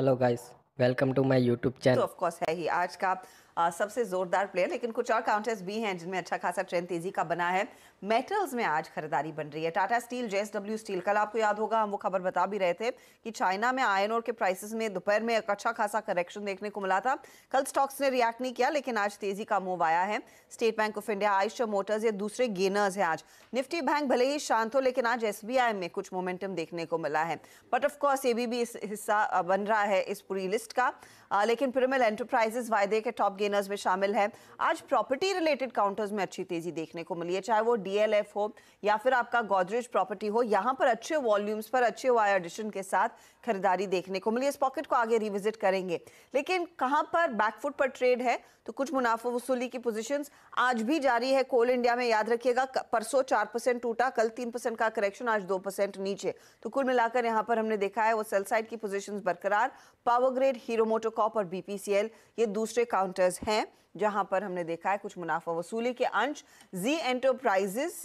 hello guys welcome to my YouTube channel of course है ही आज का सबसे ज़ोरदार प्लेयर लेकिन कुछ और काउंटर्स भी हैं जिनमें अच्छा खासा ट्रेंड तेज़ी का बना है मेटल्स में आज खरीदारी बन रही है टाटा स्टील जे स्टील कल आपको याद होगा हम वो खबर बता भी रहे थे कि चाइना में आयन और के प्राइसेस में दोपहर में एक अच्छा खासा करेक्शन देखने को मिला था कल स्टॉक्स ने रिएक्ट नहीं किया लेकिन आज तेज़ी का मूव आया है स्टेट बैंक ऑफ इंडिया आयुष मोटर्स ये दूसरे गेनर्स हैं आज निफ्टी बैंक भले ही शांत हो लेकिन आज एस में कुछ मोमेंटम देखने को मिला है बट ऑफकोर्स ये भी हिस्सा बन रहा है इस पूरी लिस्ट का लेकिन पिरामिल एंटरप्राइजेस वायदे के टॉप गेन गेनर्स में शामिल है आज प्रॉपर्टी रिलेटेड काउंटर्स में अच्छी तेजी देखने को मिली है चाहे वो डीएलएफ हो या फिर आपका गोदरेज प्रॉपर्टी हो यहाँ पर अच्छे वॉल्यूम्स पर अच्छे वायर एडिशन के साथ खरीदारी देखने को मिली इस पॉकेट को आगे रिविजिट करेंगे लेकिन कहाँ पर बैकफुट पर ट्रेड है तो कुछ मुनाफा वसूली की पोजिशन आज भी जारी है कोल इंडिया में याद रखिएगा परसों चार परसेंट टूटा कल तीन परसेंट का करेक्शन आज दो परसेंट नीचे तो कुल मिलाकर यहाँ पर हमने देखा है वो सेल साइड की पोजिशन बरकरार पावर ग्रेड हीरो मोटोकॉप और बीपीसीएल ये दूसरे काउंटर्स सेक्टर्स हैं जहां पर हमने देखा है कुछ मुनाफा वसूली के अंश जी एंटरप्राइजेस